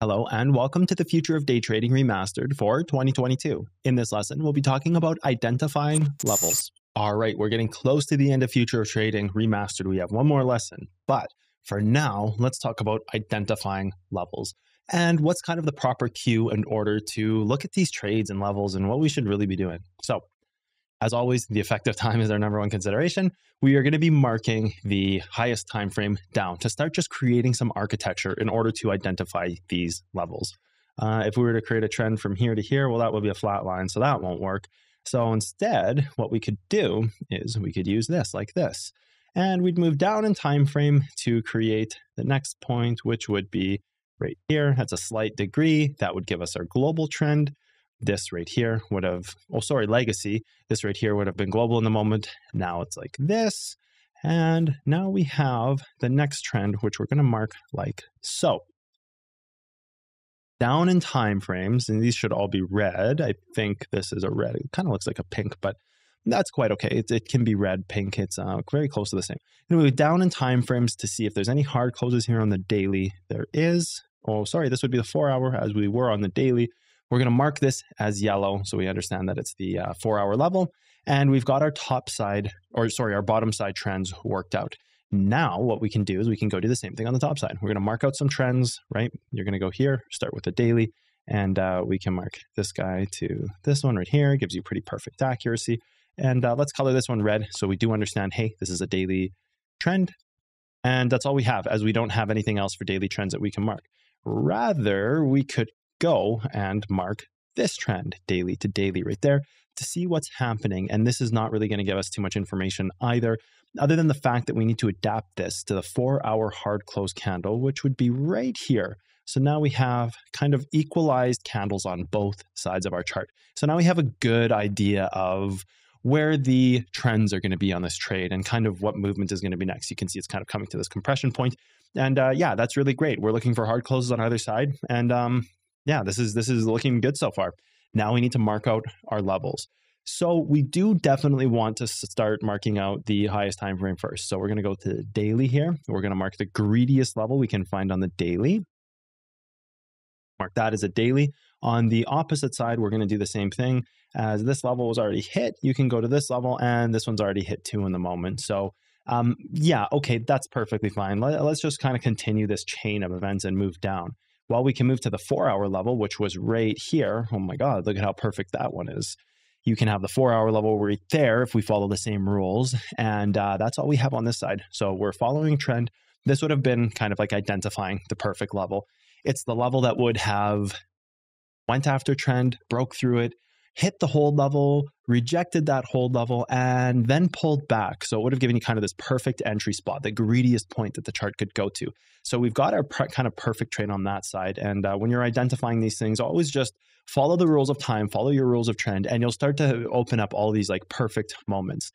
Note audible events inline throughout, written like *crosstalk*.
Hello, and welcome to the Future of Day Trading Remastered for 2022. In this lesson, we'll be talking about identifying levels. All right, we're getting close to the end of Future of Trading Remastered. We have one more lesson, but for now, let's talk about identifying levels and what's kind of the proper cue and order to look at these trades and levels and what we should really be doing. So as always, the effective time is our number one consideration. We are going to be marking the highest time frame down to start just creating some architecture in order to identify these levels. Uh, if we were to create a trend from here to here, well, that would be a flat line, so that won't work. So instead, what we could do is we could use this like this. And we'd move down in time frame to create the next point, which would be right here. That's a slight degree. That would give us our global trend this right here would have, oh, sorry, legacy. This right here would have been global in the moment. Now it's like this. And now we have the next trend, which we're going to mark like so. Down in time frames, and these should all be red. I think this is a red. It kind of looks like a pink, but that's quite okay. It, it can be red, pink. It's uh, very close to the same. Anyway, down in time frames to see if there's any hard closes here on the daily. There is. Oh, sorry, this would be the four hour as we were on the daily. We're going to mark this as yellow so we understand that it's the uh, four hour level. And we've got our top side, or sorry, our bottom side trends worked out. Now, what we can do is we can go do the same thing on the top side. We're going to mark out some trends, right? You're going to go here, start with a daily, and uh, we can mark this guy to this one right here. It gives you pretty perfect accuracy. And uh, let's color this one red so we do understand, hey, this is a daily trend. And that's all we have, as we don't have anything else for daily trends that we can mark. Rather, we could go and mark this trend daily to daily right there to see what's happening. And this is not really going to give us too much information either, other than the fact that we need to adapt this to the four hour hard close candle, which would be right here. So now we have kind of equalized candles on both sides of our chart. So now we have a good idea of where the trends are going to be on this trade and kind of what movement is going to be next. You can see it's kind of coming to this compression point. And uh, yeah, that's really great. We're looking for hard closes on either side. And um, yeah, this is this is looking good so far. Now we need to mark out our levels. So we do definitely want to start marking out the highest time frame first. So we're going to go to daily here. We're going to mark the greediest level we can find on the daily. Mark that as a daily. On the opposite side, we're going to do the same thing. As this level was already hit, you can go to this level, and this one's already hit two in the moment. So um, yeah, okay, that's perfectly fine. Let, let's just kind of continue this chain of events and move down. While we can move to the four hour level, which was right here. Oh my God, look at how perfect that one is. You can have the four hour level right there if we follow the same rules. And uh, that's all we have on this side. So we're following trend. This would have been kind of like identifying the perfect level. It's the level that would have went after trend, broke through it, hit the hold level, rejected that hold level, and then pulled back. So it would have given you kind of this perfect entry spot, the greediest point that the chart could go to. So we've got our kind of perfect trade on that side. And uh, when you're identifying these things, always just follow the rules of time, follow your rules of trend, and you'll start to open up all these like perfect moments.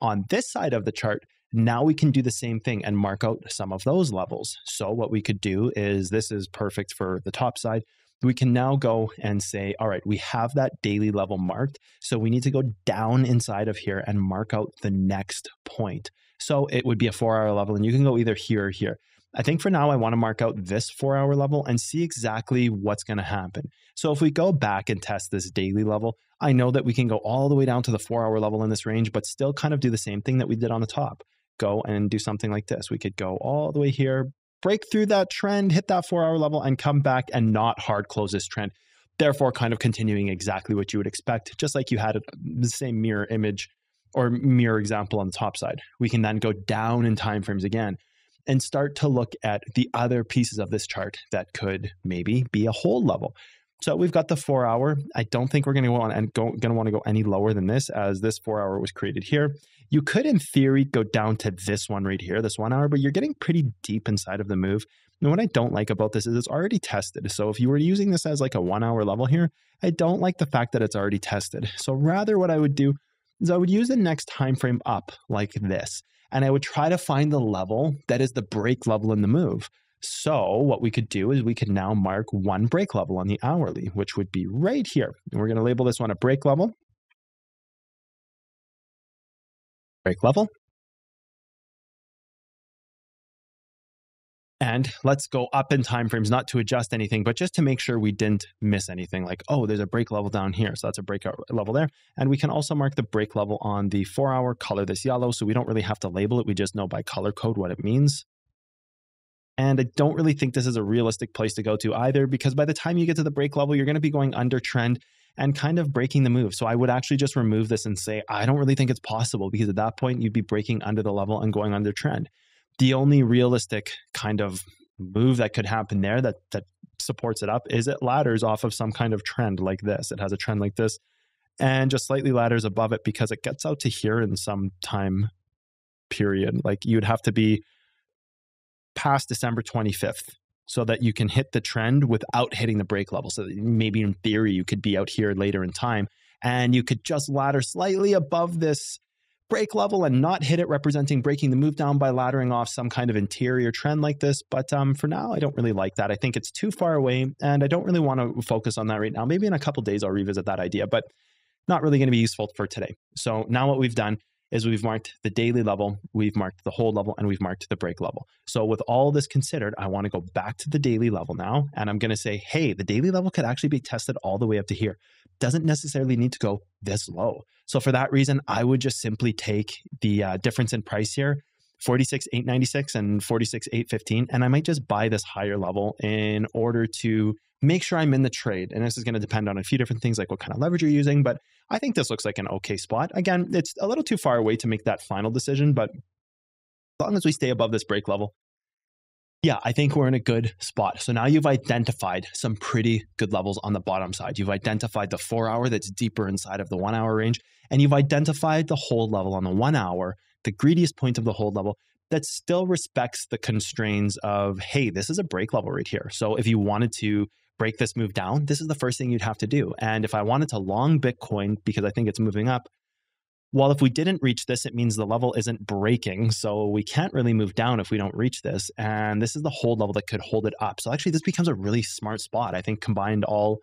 On this side of the chart, now we can do the same thing and mark out some of those levels. So what we could do is this is perfect for the top side we can now go and say, all right, we have that daily level marked. So we need to go down inside of here and mark out the next point. So it would be a four hour level, and you can go either here or here. I think for now, I want to mark out this four hour level and see exactly what's going to happen. So if we go back and test this daily level, I know that we can go all the way down to the four hour level in this range, but still kind of do the same thing that we did on the top. Go and do something like this. We could go all the way here, break through that trend, hit that four hour level, and come back and not hard close this trend. Therefore, kind of continuing exactly what you would expect, just like you had the same mirror image or mirror example on the top side. We can then go down in time frames again and start to look at the other pieces of this chart that could maybe be a whole level. So we've got the four hour. I don't think we're going to want and going to want to go any lower than this, as this four hour was created here. You could, in theory, go down to this one right here, this one hour, but you're getting pretty deep inside of the move. And what I don't like about this is it's already tested. So if you were using this as like a one hour level here, I don't like the fact that it's already tested. So rather what I would do is I would use the next time frame up like this, and I would try to find the level that is the break level in the move. So what we could do is we could now mark one break level on the hourly, which would be right here. And we're going to label this one a break level. break level. And let's go up in time frames, not to adjust anything, but just to make sure we didn't miss anything. Like, oh, there's a break level down here. So that's a breakout level there. And we can also mark the break level on the four hour color this yellow. So we don't really have to label it. We just know by color code what it means. And I don't really think this is a realistic place to go to either, because by the time you get to the break level, you're going to be going under trend and kind of breaking the move. So I would actually just remove this and say, I don't really think it's possible because at that point you'd be breaking under the level and going under trend. The only realistic kind of move that could happen there that that supports it up is it ladders off of some kind of trend like this. It has a trend like this and just slightly ladders above it because it gets out to here in some time period. Like you'd have to be past December 25th so that you can hit the trend without hitting the break level. So maybe in theory, you could be out here later in time and you could just ladder slightly above this break level and not hit it, representing breaking the move down by laddering off some kind of interior trend like this. But um, for now, I don't really like that. I think it's too far away, and I don't really want to focus on that right now. Maybe in a couple days, I'll revisit that idea, but not really going to be useful for today. So now what we've done is we've marked the daily level, we've marked the hold level, and we've marked the break level. So with all this considered, I want to go back to the daily level now, and I'm going to say, hey, the daily level could actually be tested all the way up to here. Doesn't necessarily need to go this low. So for that reason, I would just simply take the uh, difference in price here, 46 896 and 46 815, and I might just buy this higher level in order to make sure I'm in the trade. And this is going to depend on a few different things, like what kind of leverage you're using. But I think this looks like an okay spot. Again, it's a little too far away to make that final decision, but as long as we stay above this break level, yeah, I think we're in a good spot. So now you've identified some pretty good levels on the bottom side. You've identified the four hour that's deeper inside of the one hour range, and you've identified the hold level on the one hour, the greediest point of the hold level that still respects the constraints of, hey, this is a break level right here. So if you wanted to break this move down, this is the first thing you'd have to do. And if I wanted to long Bitcoin because I think it's moving up, well, if we didn't reach this, it means the level isn't breaking. So we can't really move down if we don't reach this. And this is the hold level that could hold it up. So actually, this becomes a really smart spot. I think combined all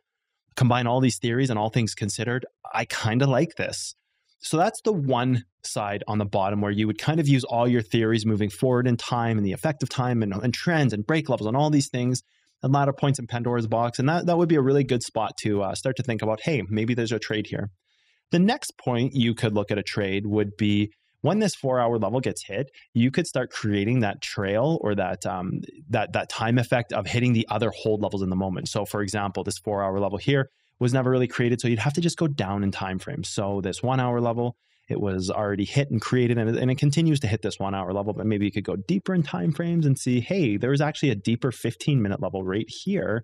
combine all these theories and all things considered, I kind of like this. So that's the one side on the bottom where you would kind of use all your theories moving forward in time and the effect of time and, and trends and break levels and all these things a lot of points in Pandora's box. And that, that would be a really good spot to uh, start to think about hey, maybe there's a trade here. The next point you could look at a trade would be when this four hour level gets hit, you could start creating that trail or that um, that that time effect of hitting the other hold levels in the moment. So, for example, this four hour level here was never really created, so you'd have to just go down in time frame. So, this one hour level it was already hit and created, and, and it continues to hit this one hour level. But maybe you could go deeper in time frames and see, hey, there was actually a deeper 15 minute level right here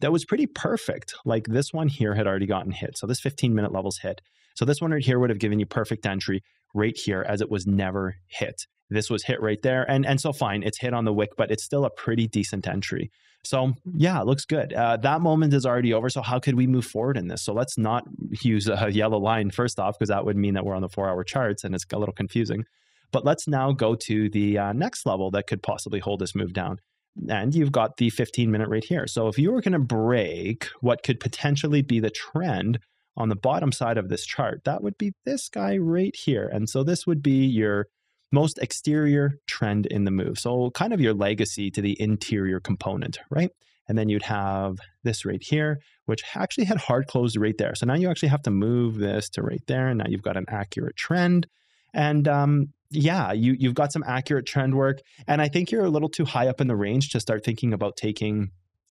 that was pretty perfect. Like this one here had already gotten hit. So this 15 minute level's hit. So this one right here would have given you perfect entry right here as it was never hit. This was hit right there. And, and so fine, it's hit on the wick, but it's still a pretty decent entry. So yeah, it looks good. Uh, that moment is already over. So how could we move forward in this? So let's not use a yellow line first off, because that would mean that we're on the four hour charts and it's a little confusing. But let's now go to the uh, next level that could possibly hold this move down. And you've got the 15 minute rate here. So if you were going to break what could potentially be the trend on the bottom side of this chart, that would be this guy right here. And so this would be your most exterior trend in the move. So kind of your legacy to the interior component, right? And then you'd have this right here, which actually had hard closed right there. So now you actually have to move this to right there. And now you've got an accurate trend. And um, yeah, you, you've got some accurate trend work. And I think you're a little too high up in the range to start thinking about taking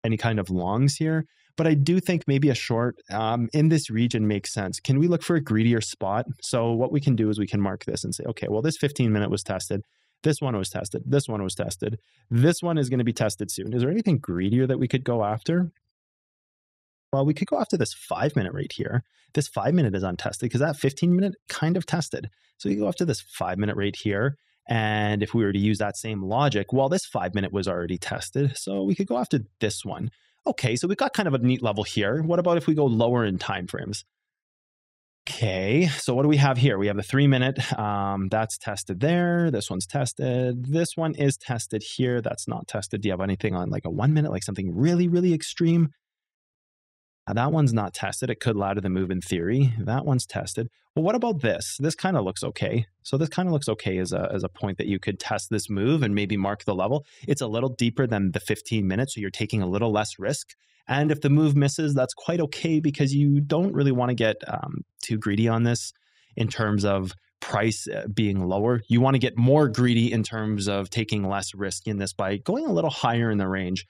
any kind of longs here. But I do think maybe a short um, in this region makes sense. Can we look for a greedier spot? So what we can do is we can mark this and say, okay, well, this 15 minute was tested. This one was tested. This one was tested. This one is going to be tested soon. Is there anything greedier that we could go after? well, we could go after this five minute rate here. This five minute is untested because that 15 minute kind of tested. So we go after this five minute rate here. And if we were to use that same logic, well, this five minute was already tested. So we could go after this one okay, so we've got kind of a neat level here. What about if we go lower in time frames? Okay, so what do we have here? We have the three minute, um, that's tested there. This one's tested. This one is tested here. That's not tested. Do you have anything on like a one minute, like something really, really extreme? Ah, that one's not tested. It could ladder the move in theory. That one's tested. Well, what about this? This kind of looks okay. So this kind of looks okay as a, as a point that you could test this move and maybe mark the level. It's a little deeper than the 15 minutes, so you're taking a little less risk. And if the move misses, that's quite okay because you don't really want to get um, too greedy on this in terms of price uh, being lower. You want to get more greedy in terms of taking less risk in this by going a little higher in the range.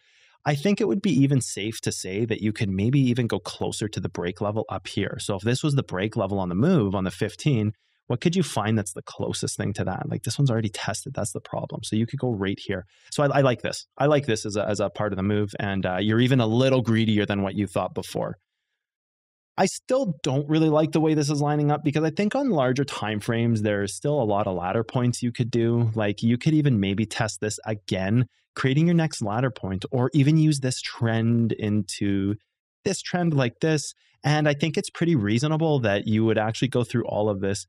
I think it would be even safe to say that you could maybe even go closer to the break level up here. So if this was the break level on the move on the 15, what could you find that's the closest thing to that? Like this one's already tested. That's the problem. So you could go right here. So I, I like this. I like this as a, as a part of the move. And uh, you're even a little greedier than what you thought before. I still don't really like the way this is lining up because I think on larger time frames there's still a lot of ladder points you could do. Like you could even maybe test this again creating your next ladder point, or even use this trend into this trend like this. And I think it's pretty reasonable that you would actually go through all of this,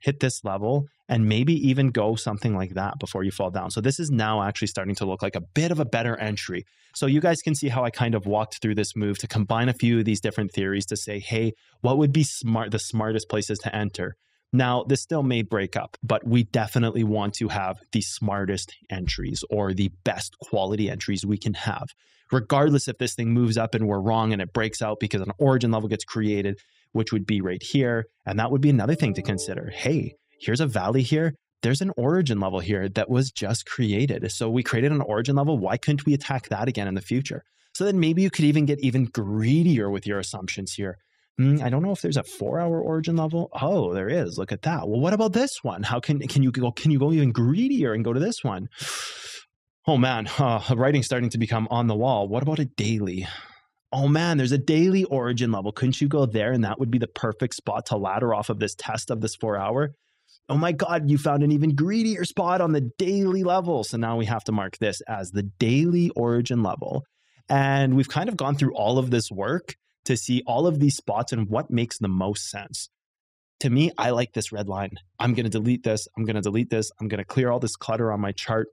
hit this level, and maybe even go something like that before you fall down. So this is now actually starting to look like a bit of a better entry. So you guys can see how I kind of walked through this move to combine a few of these different theories to say, hey, what would be smart the smartest places to enter? Now, this still may break up, but we definitely want to have the smartest entries or the best quality entries we can have. Regardless if this thing moves up and we're wrong and it breaks out because an origin level gets created, which would be right here. And that would be another thing to consider. Hey, here's a valley here. There's an origin level here that was just created. So we created an origin level. Why couldn't we attack that again in the future? So then maybe you could even get even greedier with your assumptions here mm, I don't know if there's a four hour origin level. Oh, there is. Look at that. Well, what about this one? How can can you go? Can you go even greedier and go to this one? Oh man, uh, starting to become on the wall. What about a daily? Oh man, there's a daily origin level. Couldn't you go there? And that would be the perfect spot to ladder off of this test of this four hour. Oh my God, you found an even greedier spot on the daily level. So now we have to mark this as the daily origin level. And we've kind of gone through all of this work to see all of these spots and what makes the most sense. To me, I like this red line. I'm going to delete this. I'm going to delete this. I'm going to clear all this clutter on my chart.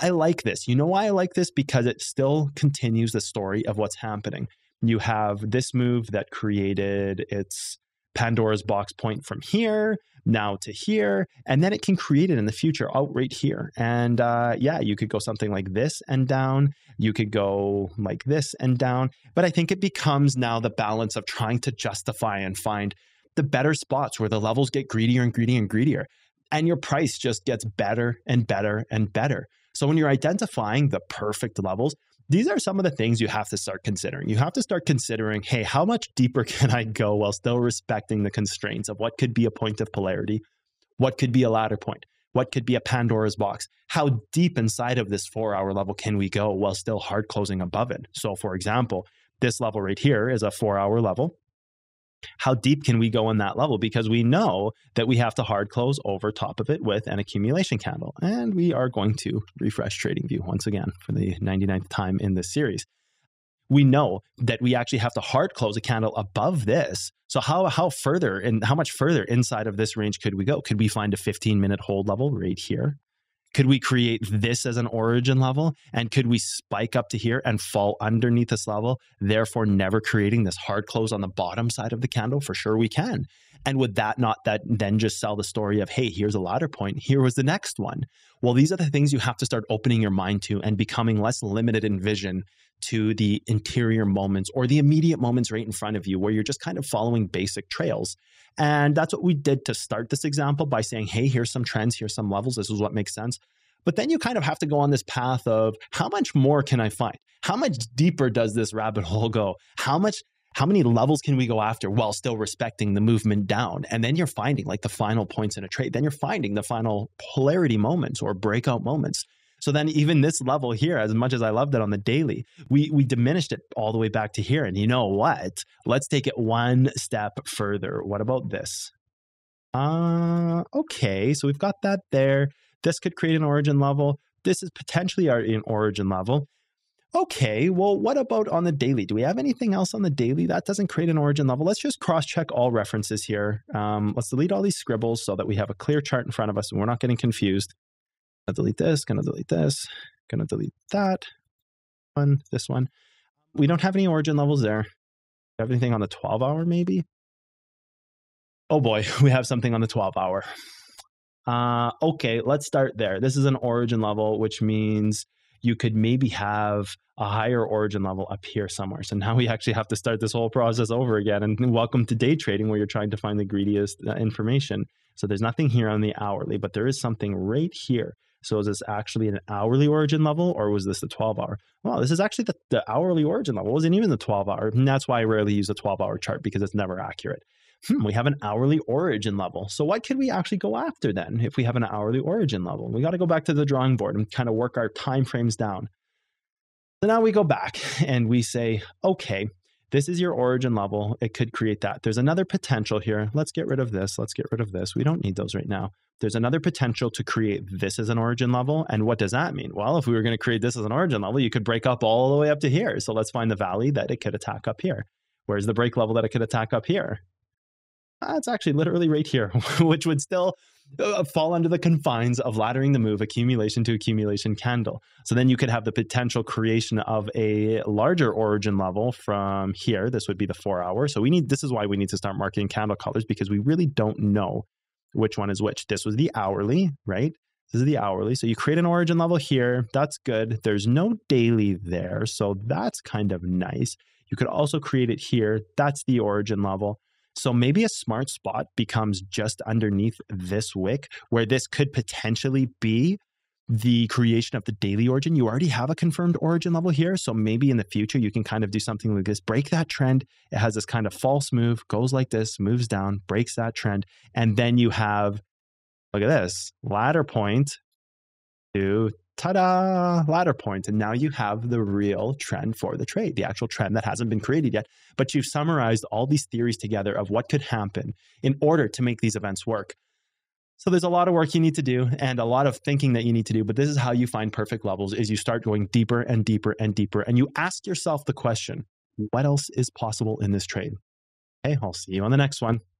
I like this. You know why I like this? Because it still continues the story of what's happening. You have this move that created its Pandora's box point from here now to here, and then it can create it in the future out oh, right here. And uh, yeah, you could go something like this and down. You could go like this and down. But I think it becomes now the balance of trying to justify and find the better spots where the levels get greedier and greedier and greedier. And your price just gets better and better and better. So when you're identifying the perfect levels, these are some of the things you have to start considering. You have to start considering hey, how much deeper *laughs* can I go while still respecting the constraints of what could be a point of polarity, what could be a ladder point, what could be a Pandora's box? How deep inside of this four hour level can we go while still hard closing above it? So, for example, this level right here is a four hour level how deep can we go on that level? Because we know that we have to hard close over top of it with an accumulation candle. And we are going to refresh trading view once again for the 99th time in this series. We know that we actually have to hard close a candle above this. So how how further and how much further inside of this range could we go? Could we find a 15 minute hold level right here? could we create this as an origin level and could we spike up to here and fall underneath this level therefore never creating this hard close on the bottom side of the candle for sure we can and would that not that then just sell the story of hey here's a ladder point here was the next one well these are the things you have to start opening your mind to and becoming less limited in vision to the interior moments or the immediate moments right in front of you where you're just kind of following basic trails. And that's what we did to start this example by saying, hey, here's some trends, here's some levels, this is what makes sense. But then you kind of have to go on this path of how much more can I find? How much deeper does this rabbit hole go? How much how many levels can we go after while still respecting the movement down? And then you're finding like the final points in a trade. Then you're finding the final polarity moments or breakout moments. So then even this level here, as much as I loved it on the daily, we we diminished it all the way back to here. And you know what? Let's take it one step further. What about this? Uh okay, so we've got that there. This could create an origin level. This is potentially our origin level. Okay, well, what about on the daily? Do we have anything else on the daily? That doesn't create an origin level. Let's just cross check all references here. Um, let's delete all these scribbles so that we have a clear chart in front of us and we're not getting confused gonna delete this, gonna delete this, gonna delete that one, this one. We don't have any origin levels there. We have anything on the 12 hour maybe? Oh boy, *laughs* we have something on the 12 hour. Uh, okay, let's start there. This is an origin level, which means you could maybe have a higher origin level up here somewhere. So now we actually have to start this whole process over again. And welcome to day trading where you're trying to find the greediest uh, information. So there's nothing here on the hourly, but there is something right here so is this actually an hourly origin level or was this the 12 hour? Well, this is actually the, the hourly origin level. It wasn't even the 12 hour. And that's why I rarely use the 12 hour chart because it's never accurate. Hmm, we have an hourly origin level. So what could we actually go after then if we have an hourly origin level? We got to go back to the drawing board and kind of work our time frames down. So now we go back and we say, okay, this is your origin level. It could create that. There's another potential here. Let's get rid of this. Let's get rid of this. We don't need those right now. There's another potential to create this as an origin level. And what does that mean? Well, if we were going to create this as an origin level, you could break up all the way up to here. So let's find the valley that it could attack up here. Where's the break level that it could attack up here? That's it's actually literally right here, *laughs* which would still uh, fall under the confines of laddering the move accumulation to accumulation candle. So then you could have the potential creation of a larger origin level from here. This would be the four hour. So we need this is why we need to start marketing candle colors because we really don't know which one is which. This was the hourly, right? This is the hourly. So you create an origin level here. That's good. There's no daily there. So that's kind of nice. You could also create it here. That's the origin level. So maybe a smart spot becomes just underneath this wick where this could potentially be the creation of the daily origin. You already have a confirmed origin level here. So maybe in the future, you can kind of do something like this break that trend. It has this kind of false move, goes like this, moves down, breaks that trend. And then you have, look at this ladder point to ta-da ladder points and now you have the real trend for the trade the actual trend that hasn't been created yet but you've summarized all these theories together of what could happen in order to make these events work so there's a lot of work you need to do and a lot of thinking that you need to do but this is how you find perfect levels is you start going deeper and deeper and deeper and you ask yourself the question what else is possible in this trade okay i'll see you on the next one